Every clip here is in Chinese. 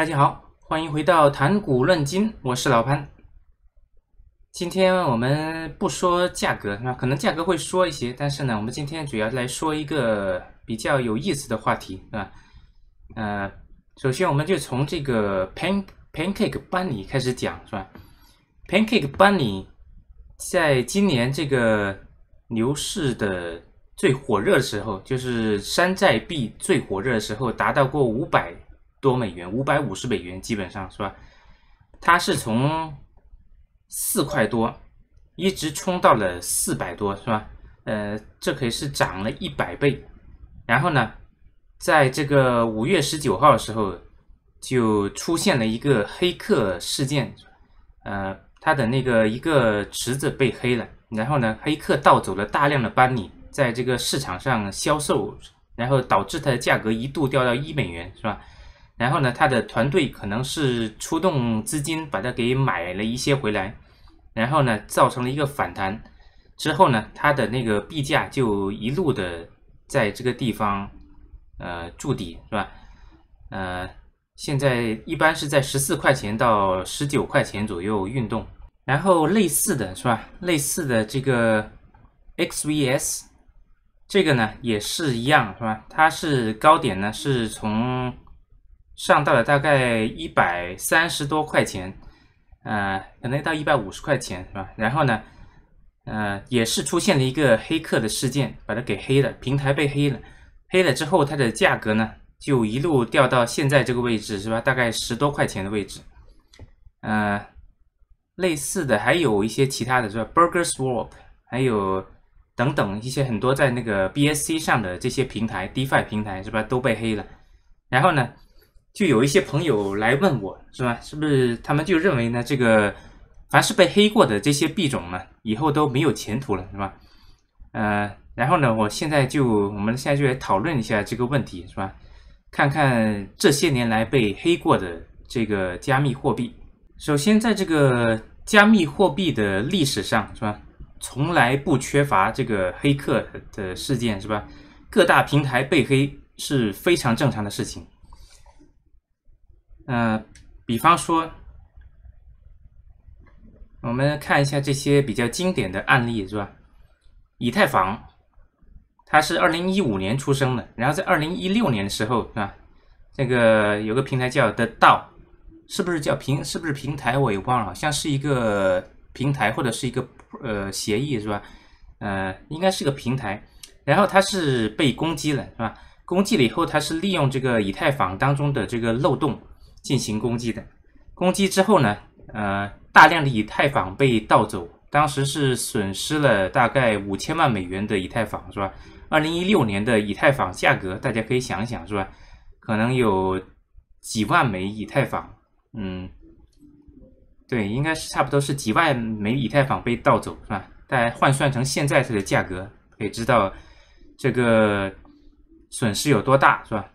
大家好，欢迎回到谈股论金，我是老潘。今天我们不说价格，那可能价格会说一些，但是呢，我们今天主要来说一个比较有意思的话题，是吧？呃，首先我们就从这个 pan pancake 班里开始讲，是吧？pancake 班里，在今年这个牛市的最火热的时候，就是山寨币最火热的时候，达到过五百。多美元，五百五十美元，基本上是吧？它是从四块多一直冲到了四百多是吧？呃，这可是涨了一百倍。然后呢，在这个五月十九号的时候，就出现了一个黑客事件，呃，它的那个一个池子被黑了，然后呢，黑客盗走了大量的班尼，n y 在这个市场上销售，然后导致它的价格一度掉到一美元是吧？然后呢，他的团队可能是出动资金把它给买了一些回来，然后呢，造成了一个反弹，之后呢，它的那个币价就一路的在这个地方，呃，筑底是吧？呃，现在一般是在十四块钱到十九块钱左右运动。然后类似的是吧？类似的这个 XVS 这个呢也是一样是吧？它是高点呢是从。上到了大概一百三十多块钱，呃，可能到一百五十块钱是吧？然后呢，呃，也是出现了一个黑客的事件，把它给黑了，平台被黑了。黑了之后，它的价格呢就一路掉到现在这个位置是吧？大概十多块钱的位置。呃，类似的还有一些其他的，是吧？BurgerSwap，还有等等一些很多在那个 BSC 上的这些平台，DeFi 平台是吧？都被黑了。然后呢？就有一些朋友来问我是吧？是不是他们就认为呢？这个凡是被黑过的这些币种呢，以后都没有前途了是吧？呃，然后呢，我现在就我们现在就来讨论一下这个问题是吧？看看这些年来被黑过的这个加密货币。首先，在这个加密货币的历史上是吧，从来不缺乏这个黑客的事件是吧？各大平台被黑是非常正常的事情。嗯，比方说，我们看一下这些比较经典的案例是吧？以太坊，它是二零一五年出生的，然后在二零一六年的时候是吧？这个有个平台叫的到，是不是叫平？是不是平台我也忘了，好像是一个平台或者是一个呃协议是吧？呃，应该是个平台。然后它是被攻击了是吧？攻击了以后，它是利用这个以太坊当中的这个漏洞。进行攻击的，攻击之后呢，呃，大量的以太坊被盗走，当时是损失了大概五千万美元的以太坊，是吧？二零一六年的以太坊价格，大家可以想想，是吧？可能有几万枚以太坊，嗯，对，应该是差不多是几万枚以太坊被盗走，是吧？但换算成现在的价格，可以知道这个损失有多大，是吧？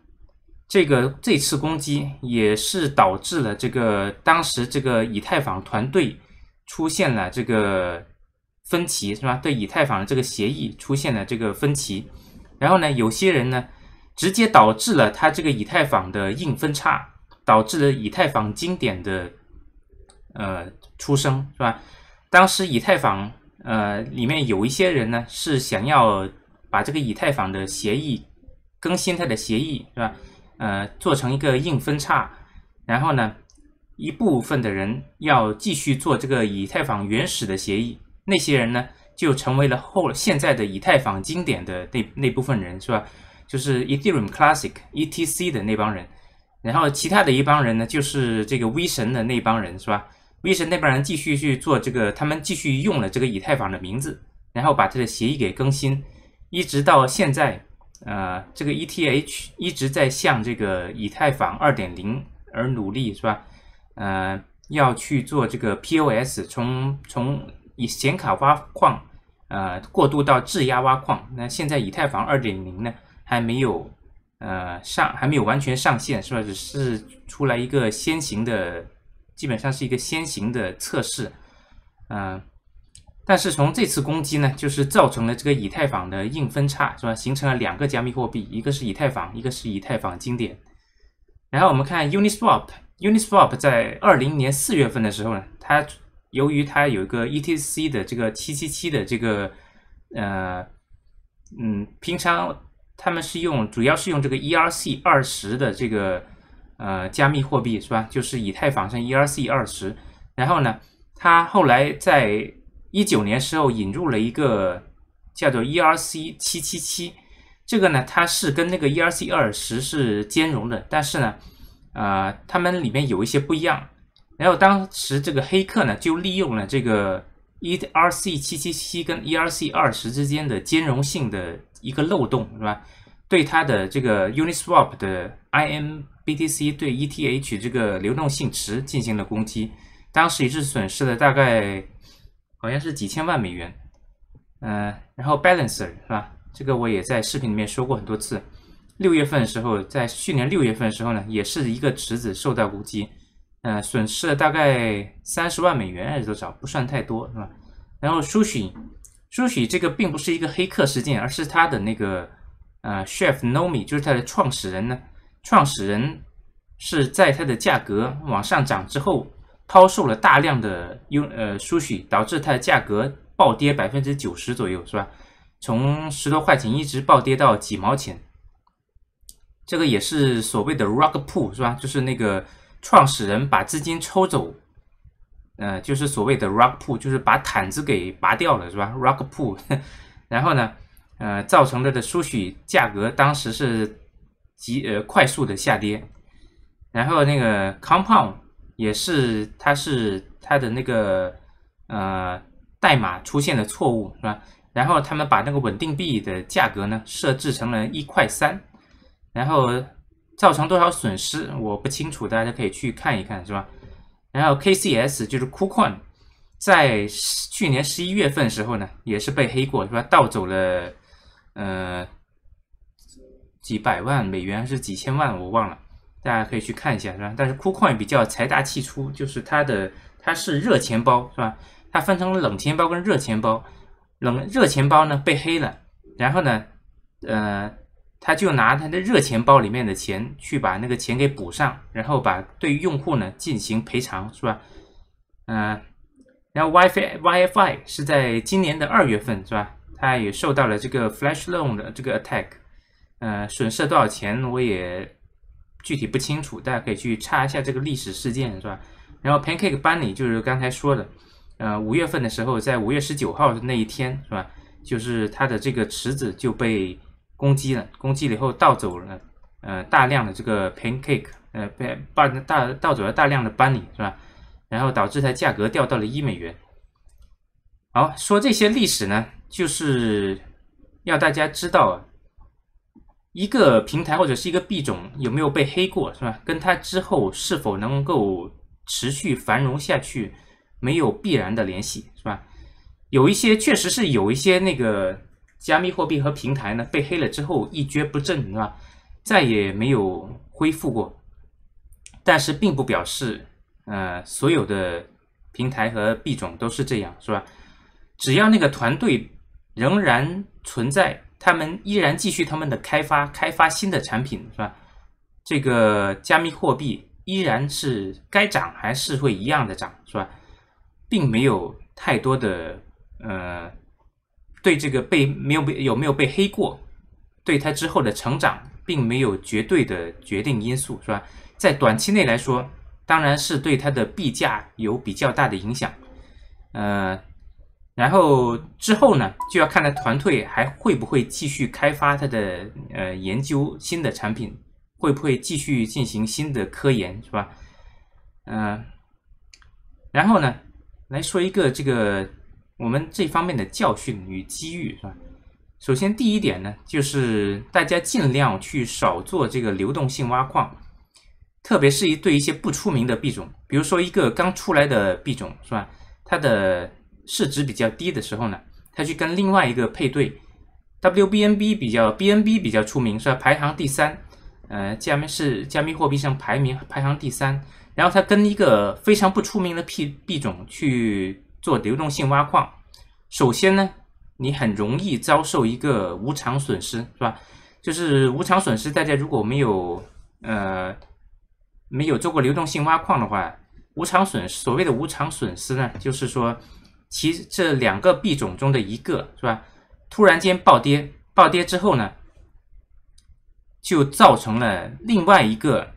这个这次攻击也是导致了这个当时这个以太坊团队出现了这个分歧，是吧？对以太坊的这个协议出现了这个分歧，然后呢，有些人呢，直接导致了他这个以太坊的硬分叉，导致了以太坊经典的呃出生，是吧？当时以太坊呃里面有一些人呢是想要把这个以太坊的协议更新它的协议，是吧？呃，做成一个硬分叉，然后呢，一部分的人要继续做这个以太坊原始的协议，那些人呢就成为了后现在的以太坊经典的那那部分人是吧？就是 Ethereum Classic（ETC） 的那帮人，然后其他的一帮人呢就是这个 V 神的那帮人是吧？V 神那帮人继续去做这个，他们继续用了这个以太坊的名字，然后把这个协议给更新，一直到现在。呃，这个 ETH 一直在向这个以太坊二点零而努力，是吧？呃，要去做这个 POS，从从以显卡挖矿，呃，过渡到质押挖矿。那现在以太坊二点零呢，还没有呃上，还没有完全上线，是吧？只是出来一个先行的，基本上是一个先行的测试，嗯。但是从这次攻击呢，就是造成了这个以太坊的硬分叉，是吧？形成了两个加密货币，一个是以太坊，一个是以太坊经典。然后我们看 Uniswap，Uniswap 在二零年四月份的时候呢，它由于它有一个 ETC 的这个七七七的这个呃嗯，平常他们是用，主要是用这个 ERC 二十的这个呃加密货币，是吧？就是以太坊上 ERC 二十。然后呢，它后来在一九年时候引入了一个叫做 ERC 七七七，这个呢它是跟那个 ERC 二十是兼容的，但是呢，呃，它们里面有一些不一样。然后当时这个黑客呢就利用了这个 ERC 七七七跟 ERC 二十之间的兼容性的一个漏洞，是吧？对它的这个 Uniswap 的 IMBTC 对 ETH 这个流动性池进行了攻击，当时也是损失了大概。好像是几千万美元，嗯，然后 Balancer 是吧？这个我也在视频里面说过很多次。六月份的时候，在去年六月份的时候呢，也是一个池子受到攻击，呃，损失了大概三十万美元还是多少，不算太多，是吧？然后 s u s h i s u s h i 这个并不是一个黑客事件，而是他的那个呃 Chef Nomi，就是它的创始人呢，创始人是在它的价格往上涨之后。抛售了大量的优呃舒许，导致它的价格暴跌百分之九十左右，是吧？从十多块钱一直暴跌到几毛钱，这个也是所谓的 rock pull，是吧？就是那个创始人把资金抽走，呃，就是所谓的 rock pull，就是把毯子给拔掉了，是吧？rock pull，然后呢，呃，造成了的舒许价格当时是极呃快速的下跌，然后那个 compound。也是，它是它的那个呃代码出现了错误是吧？然后他们把那个稳定币的价格呢设置成了一块三，然后造成多少损失我不清楚，大家可以去看一看是吧？然后 KCS 就是 KuCoin，在去年十一月份时候呢也是被黑过是吧？盗走了呃几百万美元还是几千万我忘了。大家可以去看一下，是吧？但是酷矿也比较财大气粗，就是它的它是热钱包，是吧？它分成冷钱包跟热钱包，冷热钱包呢被黑了，然后呢，呃，他就拿他的热钱包里面的钱去把那个钱给补上，然后把对用户呢进行赔偿，是吧？嗯，然后 WiFi w i f i 是在今年的二月份，是吧？它也受到了这个 Flash Loan 的这个 attack，呃，损失了多少钱我也。具体不清楚，大家可以去查一下这个历史事件，是吧？然后 pancake Bunny 就是刚才说的，呃，五月份的时候，在五月十九号的那一天，是吧？就是它的这个池子就被攻击了，攻击了以后盗走了，呃，大量的这个 pancake，呃，被把大盗走了大量的 Bunny，是吧？然后导致它价格掉到了一美元。好，说这些历史呢，就是要大家知道啊。一个平台或者是一个币种有没有被黑过，是吧？跟它之后是否能够持续繁荣下去没有必然的联系，是吧？有一些确实是有一些那个加密货币和平台呢被黑了之后一蹶不振，是吧？再也没有恢复过，但是并不表示呃所有的平台和币种都是这样，是吧？只要那个团队仍然存在。他们依然继续他们的开发，开发新的产品，是吧？这个加密货币依然是该涨还是会一样的涨，是吧？并没有太多的呃，对这个被没有被有没有被黑过，对它之后的成长并没有绝对的决定因素，是吧？在短期内来说，当然是对它的币价有比较大的影响，呃。然后之后呢，就要看他团队还会不会继续开发他的呃研究新的产品，会不会继续进行新的科研，是吧？嗯，然后呢，来说一个这个我们这方面的教训与机遇，是吧？首先第一点呢，就是大家尽量去少做这个流动性挖矿，特别是一对一些不出名的币种，比如说一个刚出来的币种，是吧？它的市值比较低的时候呢，他去跟另外一个配对，WBNB 比较，BNB 比较出名是吧？排行第三，呃，加密是加密货币上排名排行第三，然后他跟一个非常不出名的币币种去做流动性挖矿。首先呢，你很容易遭受一个无偿损失是吧？就是无偿损失，大家如果没有呃没有做过流动性挖矿的话，无偿损所谓的无偿损失呢，就是说。其这两个币种中的一个，是吧？突然间暴跌，暴跌之后呢，就造成了另外一个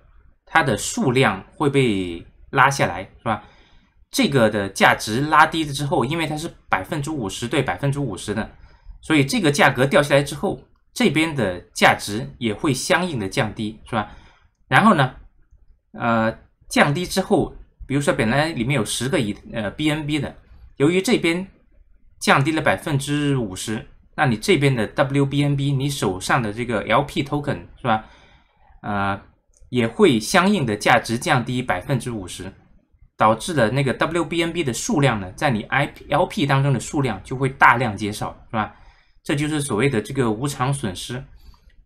它的数量会被拉下来，是吧？这个的价值拉低了之后，因为它是百分之五十对百分之五十的，所以这个价格掉下来之后，这边的价值也会相应的降低，是吧？然后呢，呃，降低之后，比如说本来里面有十个亿呃 BNB 的。由于这边降低了百分之五十，那你这边的 WBNB 你手上的这个 LP token 是吧？呃，也会相应的价值降低百分之五十，导致了那个 WBNB 的数量呢，在你 IP LP 当中的数量就会大量减少，是吧？这就是所谓的这个无偿损失。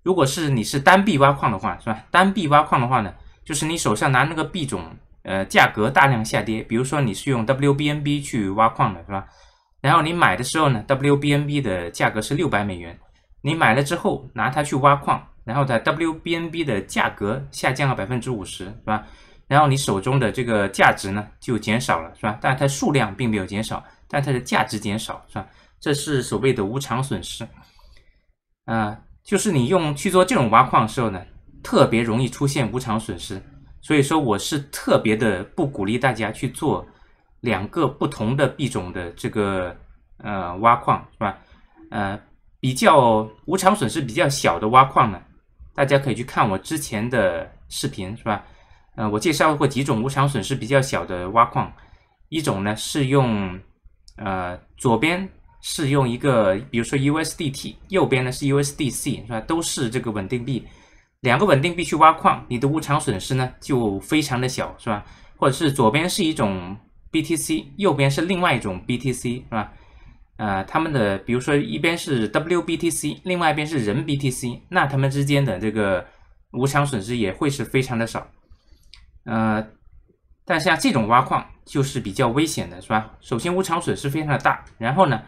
如果是你是单币挖矿的话，是吧？单币挖矿的话呢，就是你手上拿那个币种。呃，价格大量下跌，比如说你是用 WBNB 去挖矿的，是吧？然后你买的时候呢，WBNB 的价格是六百美元，你买了之后拿它去挖矿，然后它 WBNB 的价格下降了百分之五十，是吧？然后你手中的这个价值呢就减少了，是吧？但它数量并没有减少，但它的价值减少，是吧？这是所谓的无偿损失。啊，就是你用去做这种挖矿的时候呢，特别容易出现无偿损失。所以说我是特别的不鼓励大家去做两个不同的币种的这个呃挖矿是吧？呃，比较无偿损失比较小的挖矿呢，大家可以去看我之前的视频是吧？呃，我介绍过几种无偿损失比较小的挖矿，一种呢是用呃左边是用一个比如说 USDT，右边呢是 USDC 是吧？都是这个稳定币。两个稳定币去挖矿，你的无偿损失呢就非常的小，是吧？或者是左边是一种 BTC，右边是另外一种 BTC，是吧？呃，他们的比如说一边是 WBTC，另外一边是人 BTC，那他们之间的这个无偿损失也会是非常的少。呃，但像这种挖矿就是比较危险的，是吧？首先无偿损失非常的大，然后呢，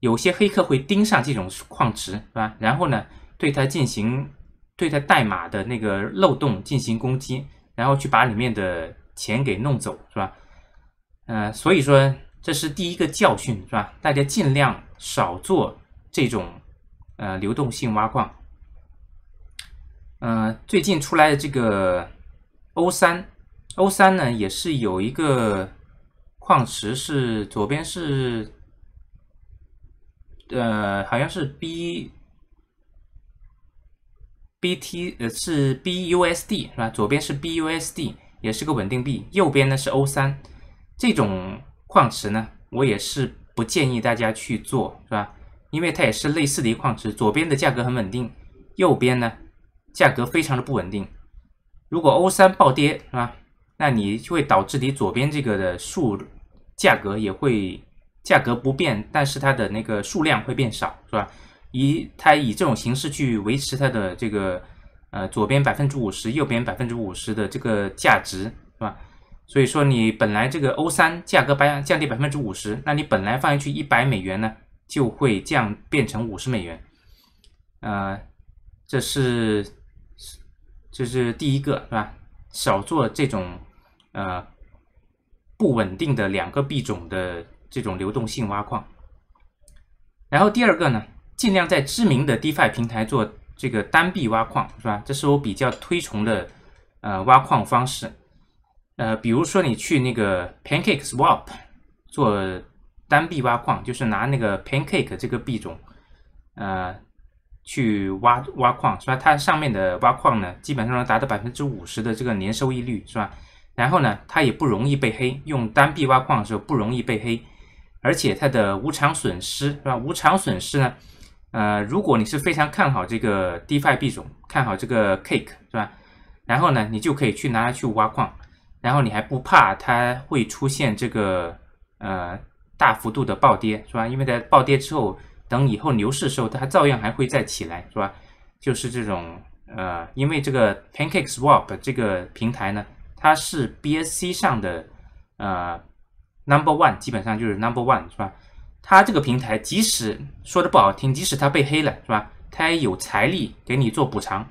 有些黑客会盯上这种矿池，是吧？然后呢，对它进行。对它代码的那个漏洞进行攻击，然后去把里面的钱给弄走，是吧？嗯，所以说这是第一个教训，是吧？大家尽量少做这种呃流动性挖矿。嗯，最近出来的这个 O 三 O 三呢，也是有一个矿池是左边是呃好像是 B。B T 呃是 B U S D 是吧？左边是 B U S D 也是个稳定币，右边呢是 O 三，这种矿池呢我也是不建议大家去做是吧？因为它也是类似的一个矿池，左边的价格很稳定，右边呢价格非常的不稳定。如果 O 三暴跌是吧？那你就会导致你左边这个的数价格也会价格不变，但是它的那个数量会变少是吧？以它以这种形式去维持它的这个呃左边百分之五十，右边百分之五十的这个价值是吧？所以说你本来这个 O 三价格百降低百分之五十，那你本来放进去一百美元呢，就会降变成五十美元，呃，这是这是第一个是吧？少做这种呃不稳定的两个币种的这种流动性挖矿，然后第二个呢？尽量在知名的 DeFi 平台做这个单币挖矿，是吧？这是我比较推崇的，呃，挖矿方式。呃，比如说你去那个 Pancake Swap 做单币挖矿，就是拿那个 Pancake 这个币种，呃，去挖挖矿，是吧？它上面的挖矿呢，基本上能达到百分之五十的这个年收益率，是吧？然后呢，它也不容易被黑，用单币挖矿的时候不容易被黑，而且它的无偿损失，是吧？无偿损失呢？呃，如果你是非常看好这个 DeFi 币种，看好这个 Cake 是吧？然后呢，你就可以去拿它去挖矿，然后你还不怕它会出现这个呃大幅度的暴跌是吧？因为在暴跌之后，等以后牛市的时候，它照样还会再起来是吧？就是这种呃，因为这个 Pancake Swap 这个平台呢，它是 BSC 上的呃 Number One，基本上就是 Number One 是吧？他这个平台，即使说的不好听，即使他被黑了，是吧？他有财力给你做补偿，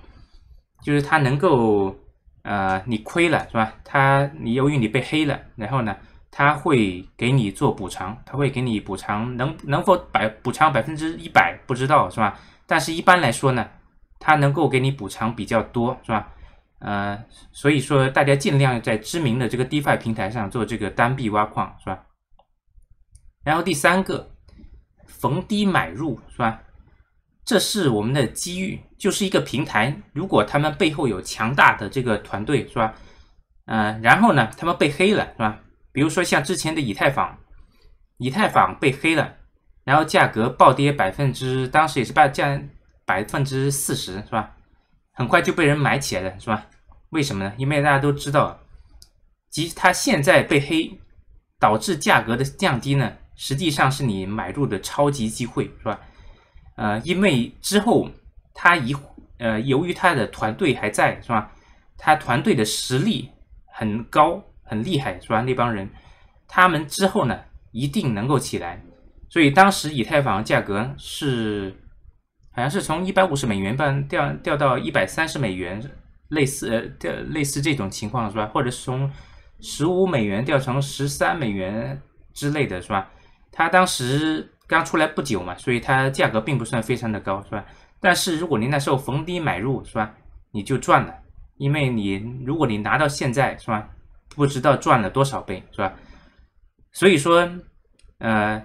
就是他能够，呃，你亏了，是吧？他你由于你被黑了，然后呢，他会给你做补偿，他会给你补偿，能能否百补偿百分之一百不知道，是吧？但是一般来说呢，他能够给你补偿比较多，是吧？呃，所以说大家尽量在知名的这个 DeFi 平台上做这个单币挖矿，是吧？然后第三个，逢低买入是吧？这是我们的机遇，就是一个平台。如果他们背后有强大的这个团队是吧？嗯，然后呢，他们被黑了是吧？比如说像之前的以太坊，以太坊被黑了，然后价格暴跌百分之，当时也是败降百分之四十是吧？很快就被人买起来了是吧？为什么呢？因为大家都知道，即他现在被黑导致价格的降低呢？实际上是你买入的超级机会，是吧？呃，因为之后他一呃，由于他的团队还在，是吧？他团队的实力很高，很厉害，是吧？那帮人，他们之后呢，一定能够起来。所以当时以太坊价格是好像是从一百五十美元吧，掉掉到一百三十美元，类似呃，掉类似这种情况，是吧？或者从十五美元掉成十三美元之类的是吧？它当时刚出来不久嘛，所以它价格并不算非常的高，是吧？但是如果您那时候逢低买入，是吧？你就赚了，因为你如果你拿到现在，是吧？不知道赚了多少倍，是吧？所以说，呃，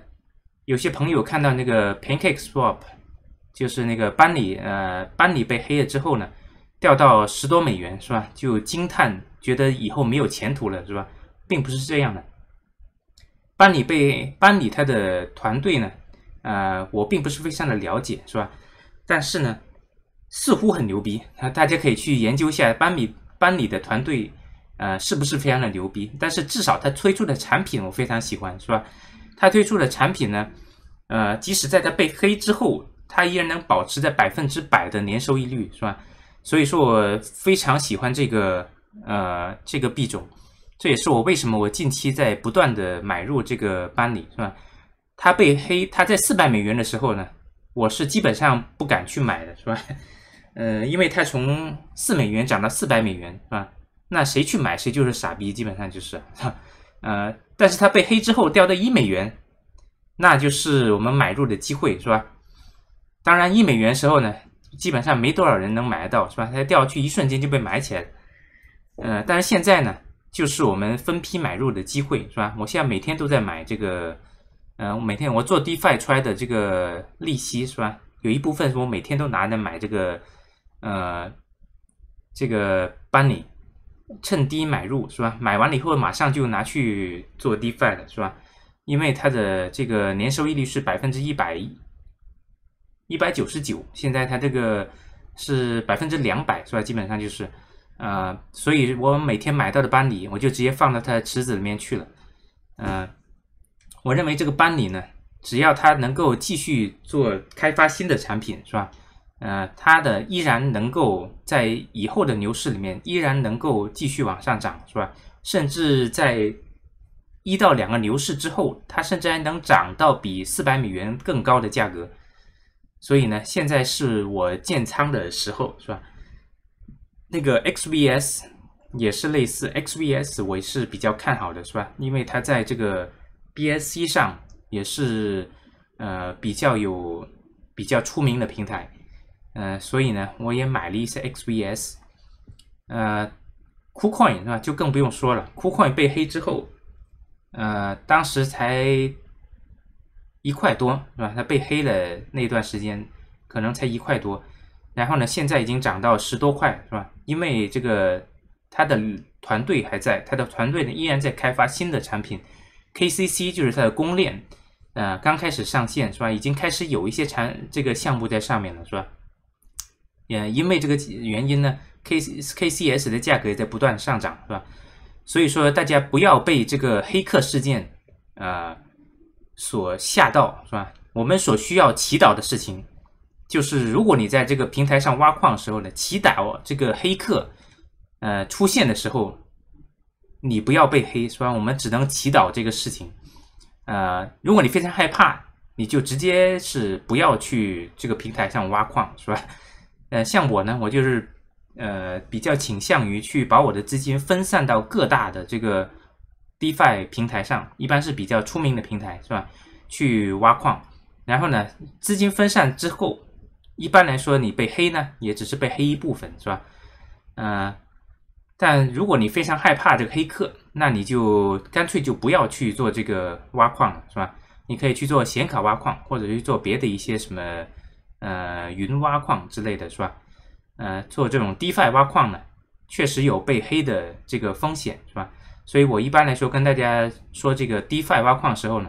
有些朋友看到那个 Pancake Swap，就是那个班里呃班里被黑了之后呢，掉到十多美元，是吧？就惊叹觉得以后没有前途了，是吧？并不是这样的。班里被班里他的团队呢，呃，我并不是非常的了解，是吧？但是呢，似乎很牛逼，啊，大家可以去研究一下班里班里的团队，呃，是不是非常的牛逼？但是至少他推出的产品我非常喜欢，是吧？他推出的产品呢，呃，即使在他被黑之后，他依然能保持在百分之百的年收益率，是吧？所以说我非常喜欢这个呃这个币种。这也是我为什么我近期在不断的买入这个班里，是吧？它被黑，它在四百美元的时候呢，我是基本上不敢去买的，是吧？呃，因为它从四美元涨到四百美元，是吧？那谁去买谁就是傻逼，基本上就是，呃，但是它被黑之后掉到一美元，那就是我们买入的机会，是吧？当然一美元时候呢，基本上没多少人能买得到，是吧？它掉去一瞬间就被买起来了，呃，但是现在呢？就是我们分批买入的机会，是吧？我现在每天都在买这个，嗯，每天我做 defi 出来的这个利息，是吧？有一部分是我每天都拿来买这个，呃，这个帮你趁低买入，是吧？买完了以后马上就拿去做 defi，是吧？因为它的这个年收益率是百分之一百一百九十九，现在它这个是百分之两百，是吧？基本上就是。呃，所以我每天买到的班尼，我就直接放到它的池子里面去了。嗯，我认为这个班尼呢，只要它能够继续做开发新的产品，是吧？呃，它的依然能够在以后的牛市里面，依然能够继续往上涨，是吧？甚至在一到两个牛市之后，它甚至还能涨到比四百美元更高的价格。所以呢，现在是我建仓的时候，是吧？那个 XVS 也是类似 XVS，我是比较看好的，是吧？因为它在这个 BSC 上也是呃比较有比较出名的平台，嗯，所以呢我也买了一些 XVS，呃 c o c o i n 是吧？就更不用说了 c o c o i n 被黑之后，呃，当时才一块多是吧？它被黑了那段时间可能才一块多，然后呢现在已经涨到十多块是吧？因为这个，他的团队还在，他的团队呢依然在开发新的产品，KCC 就是它的公链，啊，刚开始上线是吧？已经开始有一些产这个项目在上面了是吧？也因为这个原因呢 k k c s 的价格也在不断上涨是吧？所以说大家不要被这个黑客事件，啊，所吓到是吧？我们所需要祈祷的事情。就是如果你在这个平台上挖矿的时候呢，祈祷这个黑客，呃出现的时候，你不要被黑。是吧？我们只能祈祷这个事情。呃，如果你非常害怕，你就直接是不要去这个平台上挖矿，是吧？呃，像我呢，我就是，呃，比较倾向于去把我的资金分散到各大的这个 DeFi 平台上，一般是比较出名的平台，是吧？去挖矿。然后呢，资金分散之后。一般来说，你被黑呢，也只是被黑一部分，是吧？嗯，但如果你非常害怕这个黑客，那你就干脆就不要去做这个挖矿了，是吧？你可以去做显卡挖矿，或者去做别的一些什么，呃，云挖矿之类的是吧？呃，做这种 DeFi 挖矿呢，确实有被黑的这个风险，是吧？所以我一般来说跟大家说这个 DeFi 挖矿的时候呢，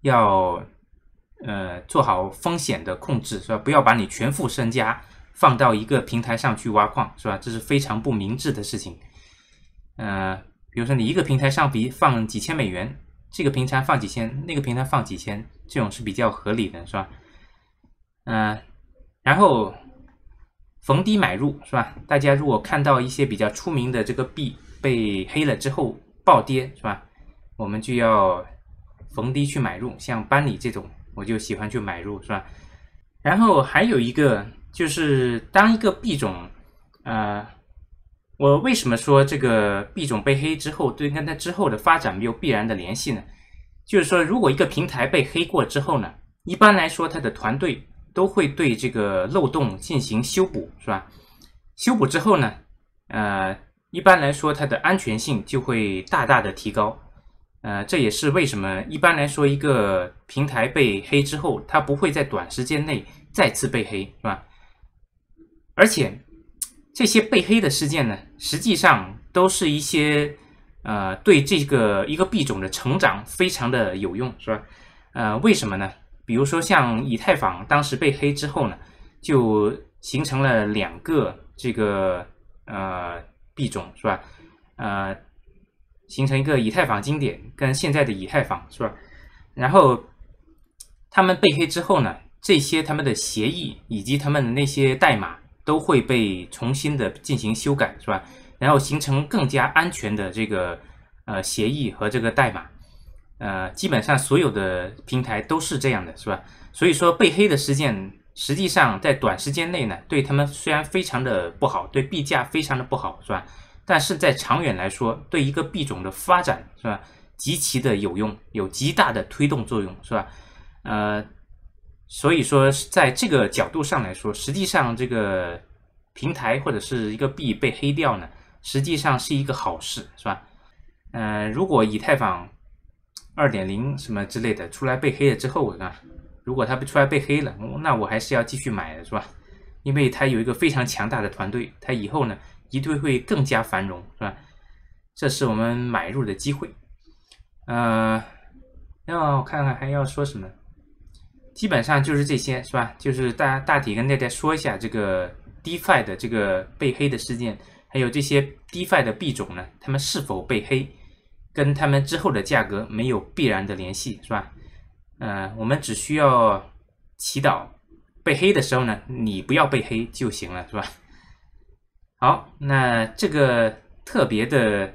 要。呃，做好风险的控制是吧？不要把你全副身家放到一个平台上去挖矿是吧？这是非常不明智的事情。呃，比如说你一个平台上比放几千美元，这个平台放几千，那个平台放几千，这种是比较合理的，是吧？嗯，然后逢低买入是吧？大家如果看到一些比较出名的这个币被黑了之后暴跌是吧？我们就要逢低去买入，像班里这种。我就喜欢去买入，是吧？然后还有一个就是，当一个币种，呃，我为什么说这个币种被黑之后，对跟它之后的发展没有必然的联系呢？就是说，如果一个平台被黑过之后呢，一般来说它的团队都会对这个漏洞进行修补，是吧？修补之后呢，呃，一般来说它的安全性就会大大的提高。呃，这也是为什么一般来说，一个平台被黑之后，它不会在短时间内再次被黑，是吧？而且这些被黑的事件呢，实际上都是一些呃，对这个一个币种的成长非常的有用，是吧？呃，为什么呢？比如说像以太坊当时被黑之后呢，就形成了两个这个呃币种，是吧？呃。形成一个以太坊经典跟现在的以太坊是吧？然后他们被黑之后呢，这些他们的协议以及他们的那些代码都会被重新的进行修改是吧？然后形成更加安全的这个呃协议和这个代码，呃，基本上所有的平台都是这样的是吧？所以说被黑的事件实际上在短时间内呢，对他们虽然非常的不好，对币价非常的不好是吧？但是在长远来说，对一个币种的发展是吧，极其的有用，有极大的推动作用是吧？呃，所以说，在这个角度上来说，实际上这个平台或者是一个币被黑掉呢，实际上是一个好事是吧？嗯，如果以太坊二点零什么之类的出来被黑了之后，我啊，如果它出来被黑了，那我还是要继续买的是吧？因为它有一个非常强大的团队，它以后呢？一定会更加繁荣，是吧？这是我们买入的机会。呃，要看看还要说什么，基本上就是这些，是吧？就是大大体跟大家说一下这个 DeFi 的这个被黑的事件，还有这些 DeFi 的币种呢，他们是否被黑，跟他们之后的价格没有必然的联系，是吧？呃，我们只需要祈祷被黑的时候呢，你不要被黑就行了，是吧？好，那这个特别的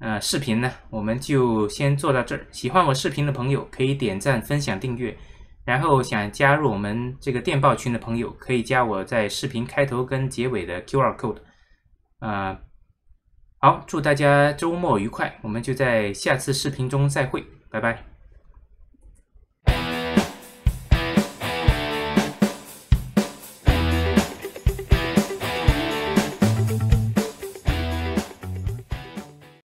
呃视频呢，我们就先做到这儿。喜欢我视频的朋友可以点赞、分享、订阅。然后想加入我们这个电报群的朋友，可以加我在视频开头跟结尾的 QR code。呃，好，祝大家周末愉快，我们就在下次视频中再会，拜拜。